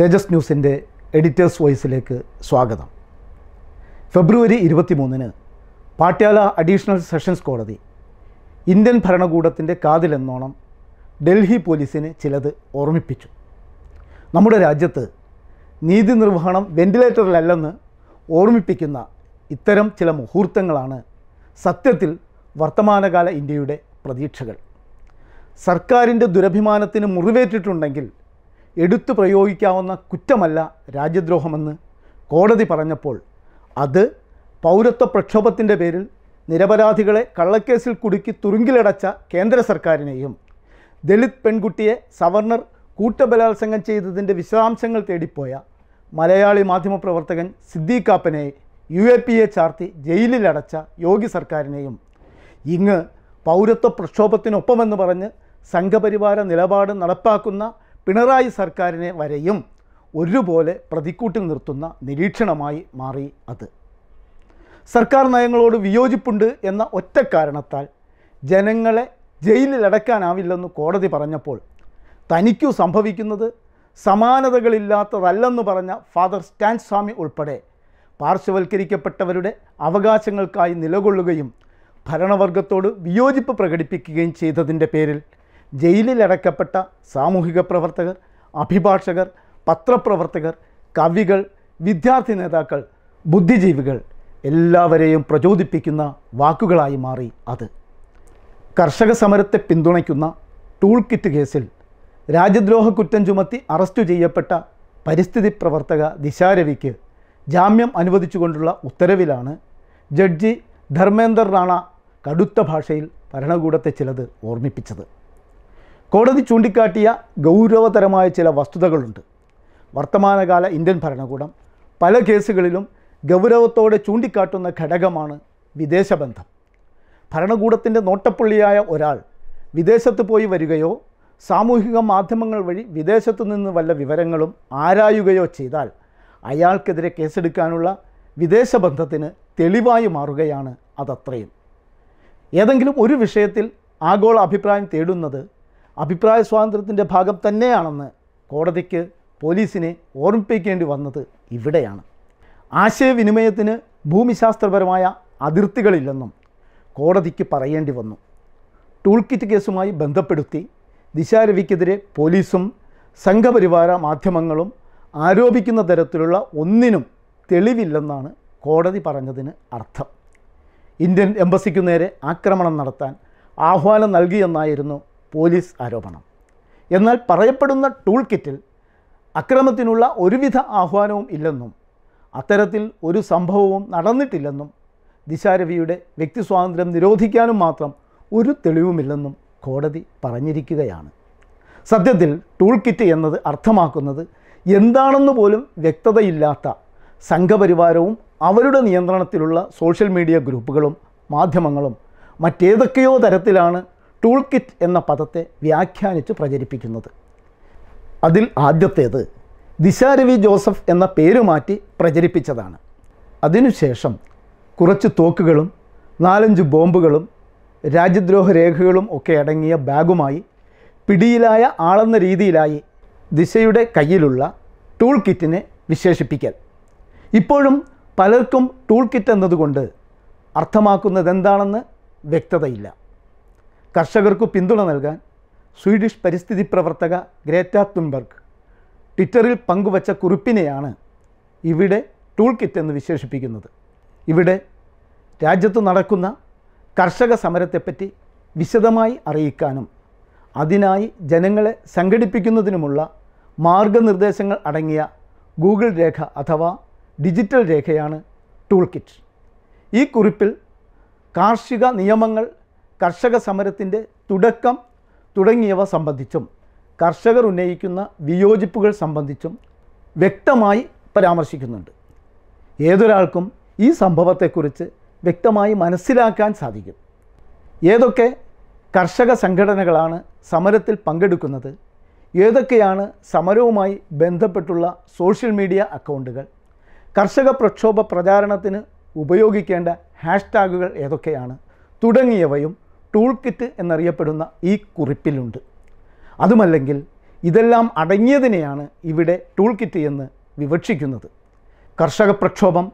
തേജസ് ന്യൂസിൻ്റെ editors വോയിസിലേക്ക് സ്വാഗതം ഫെബ്രുവരി ഇരുപത്തിമൂന്നിന് പാട്യാല അഡീഷണൽ സെഷൻസ് കോടതി ഇന്ത്യൻ ഭരണകൂടത്തിൻ്റെ കാതിലെന്നോണം ഡൽഹി പോലീസിന് ചിലത് ഓർമ്മിപ്പിച്ചു നമ്മുടെ രാജ്യത്ത് നീതി നിർവഹണം വെൻറ്റിലേറ്ററിലല്ലെന്ന് ഓർമ്മിപ്പിക്കുന്ന ഇത്തരം ചില മുഹൂർത്തങ്ങളാണ് സത്യത്തിൽ വർത്തമാനകാല ഇന്ത്യയുടെ പ്രതീക്ഷകൾ സർക്കാരിൻ്റെ ദുരഭിമാനത്തിന് മുറിവേറ്റിട്ടുണ്ടെങ്കിൽ എടുത്തു പ്രയോഗിക്കാവുന്ന കുറ്റമല്ല രാജ്യദ്രോഹമെന്ന് കോടതി പറഞ്ഞപ്പോൾ അത് പൗരത്വ പ്രക്ഷോഭത്തിൻ്റെ പേരിൽ നിരപരാധികളെ കള്ളക്കേസിൽ കുടുക്കി തുറുങ്കിലടച്ച കേന്ദ്ര സർക്കാരിനെയും ദളിത് പെൺകുട്ടിയെ സവർണർ കൂട്ടബലാത്സംഗം ചെയ്തതിൻ്റെ വിശദാംശങ്ങൾ തേടിപ്പോയ മലയാളി മാധ്യമപ്രവർത്തകൻ സിദ്ദീഖാപ്പനെ യു എ എ ചാർത്തി ജയിലിലടച്ച യോഗി സർക്കാരിനെയും ഇങ്ങ് പൗരത്വ പ്രക്ഷോഭത്തിനൊപ്പമെന്ന് പറഞ്ഞ് സംഘപരിവാര നിലപാട് നടപ്പാക്കുന്ന പിണറായി സർക്കാരിനെ വരെയും ഒരുപോലെ പ്രതിക്കൂട്ടിൽ നിർത്തുന്ന നിരീക്ഷണമായി മാറി അത് സർക്കാർ നയങ്ങളോട് വിയോജിപ്പുണ്ട് എന്ന ഒറ്റ കാരണത്താൽ ജനങ്ങളെ ജയിലിലടക്കാനാവില്ലെന്ന് കോടതി പറഞ്ഞപ്പോൾ തനിക്കു സംഭവിക്കുന്നത് സമാനതകളില്ലാത്തതല്ലെന്ന് പറഞ്ഞ ഫാദർ സ്വാമി ഉൾപ്പെടെ പാർശ്വവൽക്കരിക്കപ്പെട്ടവരുടെ അവകാശങ്ങൾക്കായി നിലകൊള്ളുകയും ഭരണവർഗത്തോട് വിയോജിപ്പ് പ്രകടിപ്പിക്കുകയും ചെയ്തതിൻ്റെ പേരിൽ ജയിലിലടക്കപ്പെട്ട സാമൂഹിക പ്രവർത്തകർ അഭിഭാഷകർ പത്രപ്രവർത്തകർ കവികൾ വിദ്യാർത്ഥി നേതാക്കൾ ബുദ്ധിജീവികൾ എല്ലാവരെയും പ്രചോദിപ്പിക്കുന്ന വാക്കുകളായി മാറി അത് കർഷക സമരത്തെ പിന്തുണയ്ക്കുന്ന ടൂൾ കിറ്റ് കേസിൽ രാജ്യദ്രോഹ കുറ്റം ചുമത്തി അറസ്റ്റ് ചെയ്യപ്പെട്ട പരിസ്ഥിതി പ്രവർത്തക ദിശാരവിക്ക് ജാമ്യം അനുവദിച്ചുകൊണ്ടുള്ള ഉത്തരവിലാണ് ജഡ്ജി ധർമ്മേന്ദർ റാണ കടുത്ത ഭാഷയിൽ ഭരണകൂടത്തെ ചിലത് ഓർമ്മിപ്പിച്ചത് കോടതി ചൂണ്ടിക്കാട്ടിയ ഗൗരവതരമായ ചില വസ്തുതകളുണ്ട് വർത്തമാനകാല ഇന്ത്യൻ ഭരണകൂടം പല കേസുകളിലും ഗൗരവത്തോടെ ചൂണ്ടിക്കാട്ടുന്ന ഘടകമാണ് വിദേശബന്ധം ഭരണകൂടത്തിൻ്റെ നോട്ടപ്പുള്ളിയായ ഒരാൾ വിദേശത്ത് പോയി വരികയോ സാമൂഹിക മാധ്യമങ്ങൾ വഴി വിദേശത്തു നിന്ന് വല്ല വിവരങ്ങളും ആരായുകയോ ചെയ്താൽ അയാൾക്കെതിരെ കേസെടുക്കാനുള്ള വിദേശബന്ധത്തിന് തെളിവായി മാറുകയാണ് അതത്രയും ഏതെങ്കിലും ഒരു വിഷയത്തിൽ ആഗോള അഭിപ്രായം തേടുന്നത് അഭിപ്രായ സ്വാതന്ത്ര്യത്തിൻ്റെ ഭാഗം തന്നെയാണെന്ന് കോടതിക്ക് പോലീസിനെ ഓർമ്മിപ്പിക്കേണ്ടി വന്നത് ഇവിടെയാണ് ആശയവിനിമയത്തിന് ഭൂമിശാസ്ത്രപരമായ അതിർത്തികളില്ലെന്നും കോടതിക്ക് പറയേണ്ടി വന്നു ടൂൾകിറ്റ് കേസുമായി ബന്ധപ്പെടുത്തി ദിശാരവിക്കെതിരെ പോലീസും സംഘപരിവാര മാധ്യമങ്ങളും ആരോപിക്കുന്ന തരത്തിലുള്ള ഒന്നിനും തെളിവില്ലെന്നാണ് കോടതി പറഞ്ഞതിന് അർത്ഥം ഇന്ത്യൻ എംബസിക്കു നേരെ ആക്രമണം നടത്താൻ ആഹ്വാനം നൽകിയെന്നായിരുന്നു പോലീസ് ആരോപണം എന്നാൽ പറയപ്പെടുന്ന ടൂൾ കിറ്റിൽ അക്രമത്തിനുള്ള ഒരുവിധ ആഹ്വാനവും ഇല്ലെന്നും അത്തരത്തിൽ ഒരു സംഭവവും നടന്നിട്ടില്ലെന്നും ദിശാരവിയുടെ വ്യക്തി സ്വാതന്ത്ര്യം നിരോധിക്കാനും മാത്രം ഒരു തെളിവുമില്ലെന്നും കോടതി പറഞ്ഞിരിക്കുകയാണ് സത്യത്തിൽ ടൂൾ കിറ്റ് എന്നത് അർത്ഥമാക്കുന്നത് എന്താണെന്ന് പോലും വ്യക്തതയില്ലാത്ത സംഘപരിവാരവും അവരുടെ നിയന്ത്രണത്തിലുള്ള സോഷ്യൽ മീഡിയ ഗ്രൂപ്പുകളും മാധ്യമങ്ങളും മറ്റേതൊക്കെയോ തരത്തിലാണ് ടൂൾ കിറ്റ് എന്ന പദത്തെ വ്യാഖ്യാനിച്ച് പ്രചരിപ്പിക്കുന്നത് അതിൽ ആദ്യത്തേത് ദിശാരവി ജോസഫ് എന്ന മാറ്റി പ്രചരിപ്പിച്ചതാണ് അതിനുശേഷം കുറച്ച് തോക്കുകളും നാലഞ്ച് ബോംബുകളും രാജ്യദ്രോഹ രേഖകളും ഒക്കെ അടങ്ങിയ ബാഗുമായി പിടിയിലായ ആളെന്ന രീതിയിലായി ദിശയുടെ കയ്യിലുള്ള ടൂൾ കിറ്റിനെ വിശേഷിപ്പിക്കൽ ഇപ്പോഴും പലർക്കും ടൂൾ കിറ്റ് എന്നതുകൊണ്ട് അർത്ഥമാക്കുന്നത് എന്താണെന്ന് വ്യക്തതയില്ല കർഷകർക്കു പിന്തുണ നൽകാൻ സ്വീഡിഷ് പരിസ്ഥിതി പ്രവർത്തക ഗ്രേറ്റ തുൻബർഗ് ട്വിറ്ററിൽ പങ്കുവച്ച കുറിപ്പിനെയാണ് ഇവിടെ ടൂൾ കിറ്റ് എന്ന് വിശേഷിപ്പിക്കുന്നത് ഇവിടെ രാജ്യത്ത് നടക്കുന്ന കർഷക സമരത്തെപ്പറ്റി വിശദമായി അറിയിക്കാനും അതിനായി ജനങ്ങളെ സംഘടിപ്പിക്കുന്നതിനുമുള്ള മാർഗനിർദ്ദേശങ്ങൾ അടങ്ങിയ ഗൂഗിൾ രേഖ അഥവാ ഡിജിറ്റൽ രേഖയാണ് ടൂൾ കിറ്റ് ഈ കുറിപ്പിൽ കാർഷിക നിയമങ്ങൾ കർഷക സമരത്തിൻ്റെ തുടക്കം തുടങ്ങിയവ സംബന്ധിച്ചും കർഷകർ ഉന്നയിക്കുന്ന വിയോജിപ്പുകൾ സംബന്ധിച്ചും വ്യക്തമായി പരാമർശിക്കുന്നുണ്ട് ഏതൊരാൾക്കും ഈ സംഭവത്തെക്കുറിച്ച് വ്യക്തമായി മനസ്സിലാക്കാൻ സാധിക്കും ഏതൊക്കെ കർഷക സംഘടനകളാണ് സമരത്തിൽ പങ്കെടുക്കുന്നത് ഏതൊക്കെയാണ് സമരവുമായി ബന്ധപ്പെട്ടുള്ള സോഷ്യൽ മീഡിയ അക്കൗണ്ടുകൾ കർഷക പ്രക്ഷോഭ പ്രചാരണത്തിന് ഉപയോഗിക്കേണ്ട ഹാഷ്ടാഗുകൾ ഏതൊക്കെയാണ് തുടങ്ങിയവയും ടൂൾ കിറ്റ് എന്നറിയപ്പെടുന്ന ഈ കുറിപ്പിലുണ്ട് അതുമല്ലെങ്കിൽ ഇതെല്ലാം അടങ്ങിയതിനെയാണ് ഇവിടെ ടൂൾ കിറ്റ് എന്ന് വിവക്ഷിക്കുന്നത് കർഷക പ്രക്ഷോഭം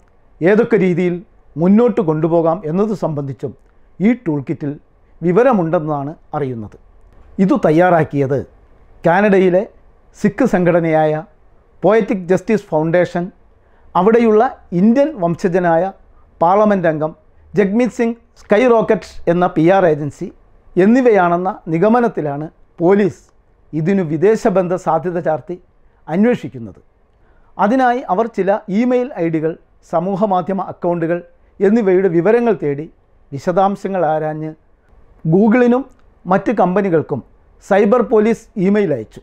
ഏതൊക്കെ രീതിയിൽ മുന്നോട്ട് കൊണ്ടുപോകാം എന്നത് സംബന്ധിച്ചും ഈ ടൂൾ കിറ്റിൽ വിവരമുണ്ടെന്നാണ് അറിയുന്നത് ഇത് തയ്യാറാക്കിയത് കാനഡയിലെ സിഖ് സംഘടനയായ പോയറ്റിക് ജസ്റ്റിസ് ഫൗണ്ടേഷൻ അവിടെയുള്ള ഇന്ത്യൻ വംശജനായ പാർലമെൻ്റ് അംഗം ജഗ്മീത് സിംഗ് സ്കൈ റോക്കറ്റ് എന്ന പി ആർ ഏജൻസി എന്നിവയാണെന്ന നിഗമനത്തിലാണ് പോലീസ് ഇതിനു ബന്ധ സാധ്യത ചാർത്തി അന്വേഷിക്കുന്നത് അതിനായി അവർ ചില ഇമെയിൽ ഐ ഡികൾ സമൂഹമാധ്യമ അക്കൗണ്ടുകൾ എന്നിവയുടെ വിവരങ്ങൾ തേടി വിശദാംശങ്ങൾ ആരാഞ്ഞ് ഗൂഗിളിനും മറ്റ് കമ്പനികൾക്കും സൈബർ പോലീസ് ഇമെയിൽ അയച്ചു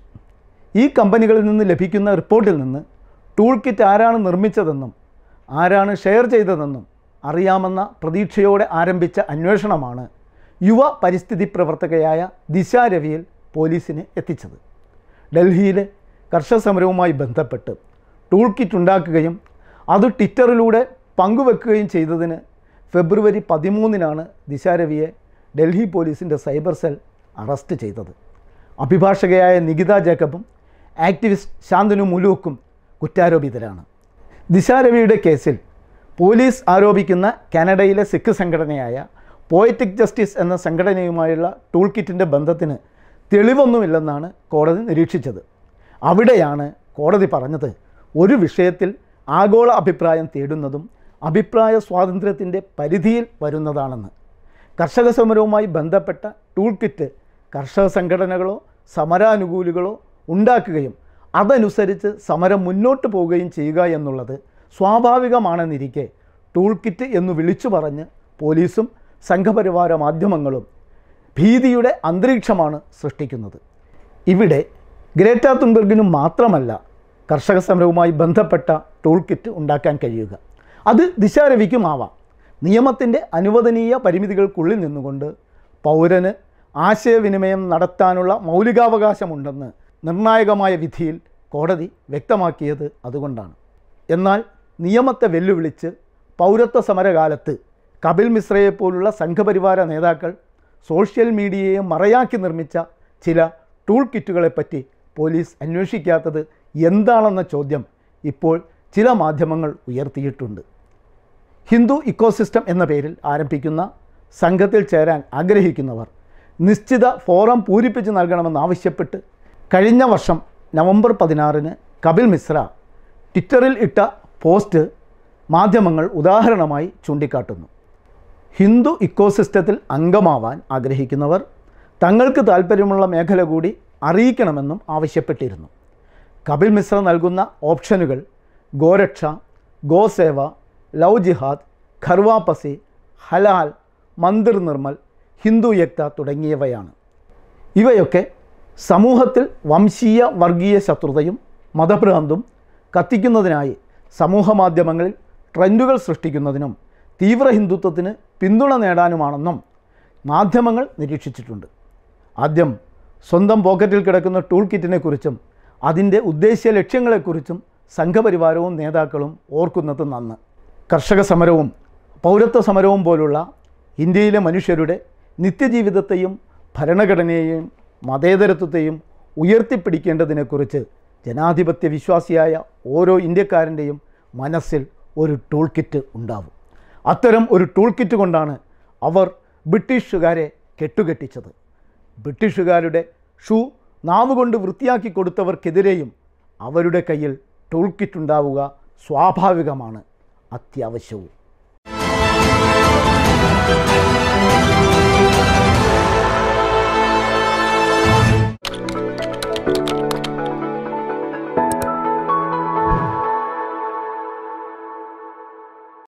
ഈ കമ്പനികളിൽ നിന്ന് ലഭിക്കുന്ന റിപ്പോർട്ടിൽ നിന്ന് ടൂൾ കിറ്റ് ആരാണ് നിർമ്മിച്ചതെന്നും ആരാണ് ഷെയർ ചെയ്തതെന്നും അറിയാമെന്ന പ്രതീക്ഷയോടെ ആരംഭിച്ച അന്വേഷണമാണ് യുവ പരിസ്ഥിതി പ്രവർത്തകയായ ദിശ രവിയിൽ പോലീസിന് എത്തിച്ചത് ഡൽഹിയിലെ കർഷക സമരവുമായി ബന്ധപ്പെട്ട് ടൂൾ കിറ്റ് ഉണ്ടാക്കുകയും അത് ട്വിറ്ററിലൂടെ പങ്കുവെക്കുകയും ചെയ്തതിന് ഫെബ്രുവരി പതിമൂന്നിനാണ് ദിശാരവിയെ ഡൽഹി പോലീസിൻ്റെ സൈബർ സെൽ അറസ്റ്റ് ചെയ്തത് അഭിഭാഷകയായ നികിത ജേക്കബും ആക്ടിവിസ്റ്റ് ശാന്തനു മുലൂക്കും കുറ്റാരോപിതരാണ് ദിശാരവിയുടെ കേസിൽ പോലീസ് ആരോപിക്കുന്ന കാനഡയിലെ സിഖ് സംഘടനയായ പോയറ്റിക് ജസ്റ്റിസ് എന്ന സംഘടനയുമായുള്ള ടൂൾ കിറ്റിൻ്റെ ബന്ധത്തിന് തെളിവൊന്നുമില്ലെന്നാണ് കോടതി നിരീക്ഷിച്ചത് അവിടെയാണ് കോടതി പറഞ്ഞത് ഒരു വിഷയത്തിൽ ആഗോള അഭിപ്രായം തേടുന്നതും അഭിപ്രായ സ്വാതന്ത്ര്യത്തിൻ്റെ പരിധിയിൽ വരുന്നതാണെന്ന് കർഷക സമരവുമായി ബന്ധപ്പെട്ട ടൂൾ കിറ്റ് കർഷക സംഘടനകളോ സമരാനുകൂലികളോ ഉണ്ടാക്കുകയും അതനുസരിച്ച് സമരം മുന്നോട്ട് പോവുകയും ചെയ്യുക എന്നുള്ളത് സ്വാഭാവികമാണെന്നിരിക്കെ ടൂൾ കിറ്റ് എന്ന് വിളിച്ചു പറഞ്ഞ് പോലീസും സംഘപരിവാര മാധ്യമങ്ങളും ഭീതിയുടെ അന്തരീക്ഷമാണ് സൃഷ്ടിക്കുന്നത് ഇവിടെ ഗ്രേറ്റ തുൻബർഗിനും മാത്രമല്ല കർഷക സമരവുമായി ബന്ധപ്പെട്ട ടൂൾ കിറ്റ് ഉണ്ടാക്കാൻ കഴിയുക അത് ദിശാരവിക്കുമാവാം നിയമത്തിൻ്റെ അനുവദനീയ പരിമിതികൾക്കുള്ളിൽ നിന്നുകൊണ്ട് പൗരന് ആശയവിനിമയം നടത്താനുള്ള മൗലികാവകാശമുണ്ടെന്ന് നിർണായകമായ വിധിയിൽ കോടതി വ്യക്തമാക്കിയത് അതുകൊണ്ടാണ് എന്നാൽ നിയമത്തെ വെല്ലുവിളിച്ച് പൗരത്വ സമരകാലത്ത് കപിൽ മിശ്രയെപ്പോലുള്ള സംഘപരിവാര നേതാക്കൾ സോഷ്യൽ മീഡിയയെ മറയാക്കി നിർമ്മിച്ച ചില ടൂൾ കിറ്റുകളെപ്പറ്റി പോലീസ് അന്വേഷിക്കാത്തത് എന്താണെന്ന ചോദ്യം ഇപ്പോൾ ചില മാധ്യമങ്ങൾ ഉയർത്തിയിട്ടുണ്ട് ഹിന്ദു ഇക്കോസിസ്റ്റം എന്ന പേരിൽ ആരംഭിക്കുന്ന സംഘത്തിൽ ചേരാൻ ആഗ്രഹിക്കുന്നവർ നിശ്ചിത ഫോറം പൂരിപ്പിച്ച് നൽകണമെന്നാവശ്യപ്പെട്ട് കഴിഞ്ഞ വർഷം നവംബർ പതിനാറിന് കപിൽ മിശ്ര ട്വിറ്ററിൽ ഇട്ട പോസ്റ്റ് മാധ്യമങ്ങൾ ഉദാഹരണമായി ചൂണ്ടിക്കാട്ടുന്നു ഹിന്ദു ഇക്കോസിസ്റ്റത്തിൽ അംഗമാവാൻ ആഗ്രഹിക്കുന്നവർ തങ്ങൾക്ക് താൽപ്പര്യമുള്ള മേഖല കൂടി അറിയിക്കണമെന്നും ആവശ്യപ്പെട്ടിരുന്നു കപിൽ മിശ്ര നൽകുന്ന ഓപ്ഷനുകൾ ഗോരക്ഷ ഗോസേവ ലൗ ജിഹാദ് ഖർവാപ്പസി ഹലാൽ മന്ദിർ നിർമ്മൽ ഹിന്ദു യക്ത തുടങ്ങിയവയാണ് ഇവയൊക്കെ സമൂഹത്തിൽ വംശീയ വർഗീയ ശത്രുതയും മതഭ്രാന്തും കത്തിക്കുന്നതിനായി സമൂഹ മാധ്യമങ്ങളിൽ ട്രെൻഡുകൾ സൃഷ്ടിക്കുന്നതിനും തീവ്ര ഹിന്ദുത്വത്തിന് പിന്തുണ നേടാനുമാണെന്നും മാധ്യമങ്ങൾ നിരീക്ഷിച്ചിട്ടുണ്ട് ആദ്യം സ്വന്തം പോക്കറ്റിൽ കിടക്കുന്ന ടൂൾ കിറ്റിനെക്കുറിച്ചും അതിൻ്റെ ഉദ്ദേശ്യ ലക്ഷ്യങ്ങളെക്കുറിച്ചും സംഘപരിവാരവും നേതാക്കളും ഓർക്കുന്നത് നന്ന് കർഷക സമരവും പൗരത്വ സമരവും പോലുള്ള ഇന്ത്യയിലെ മനുഷ്യരുടെ നിത്യജീവിതത്തെയും ഭരണഘടനയെയും മതേതരത്വത്തെയും ഉയർത്തിപ്പിടിക്കേണ്ടതിനെക്കുറിച്ച് ജനാധിപത്യ വിശ്വാസിയായ ഓരോ ഇന്ത്യക്കാരൻ്റെയും മനസ്സിൽ ഒരു ടൂൾ കിറ്റ് ഉണ്ടാവും അത്തരം ഒരു ടൂൾ കിറ്റ് കൊണ്ടാണ് അവർ ബ്രിട്ടീഷുകാരെ കെട്ടുകെട്ടിച്ചത് ബ്രിട്ടീഷുകാരുടെ ഷൂ നാവുകൊണ്ട് വൃത്തിയാക്കി കൊടുത്തവർക്കെതിരെയും അവരുടെ കയ്യിൽ ടൂൾ കിറ്റ് ഉണ്ടാവുക സ്വാഭാവികമാണ് അത്യാവശ്യവും